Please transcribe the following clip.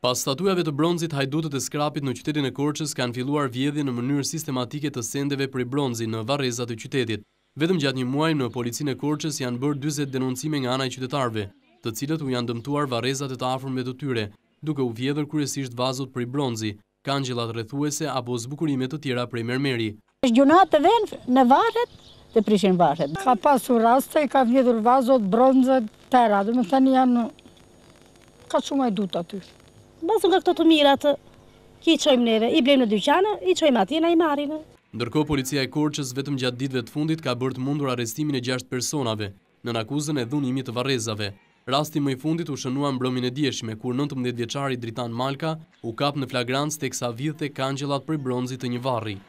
Pas statujave të bronzit, hajdutët e skrapit në qytetin e Korqës kanë filluar vjedhje në mënyrë sistematike të sendeve për i bronzi në varezat e qytetit. Vedëm gjatë një muaj në policin e Korqës janë bërë 20 denoncime nga anaj qytetarve, të cilët u janë dëmtuar varezat e të afrën me të tyre, duke u vjedhër kërësisht vazot për i bronzi, kanë gjelat rëthuese apo zbukurimet të tjera për i mermeri. Shë gjunat të venë në varet të prishin varet. Ka pasu raste, ka vjedhër vazot, bronzët, tera, dhe më janë, ka shumë ajdu të Basë nga këto të mirat, ki i qojmë neve, i blejmë në dyqane, i qojmë ati në i marinë. Ndërko, policia e korqës vetëm gjatë ditve të fundit ka bërt mundur arestimin e gjasht personave, në nakuzën e dhunimit të varezave. Rasti më i fundit u shënua në bromin e djeshme, kur 19 veçari Dritan Malka u kap në flagrantës të eksa vidhë të kanjëllat për bronzit të një varri.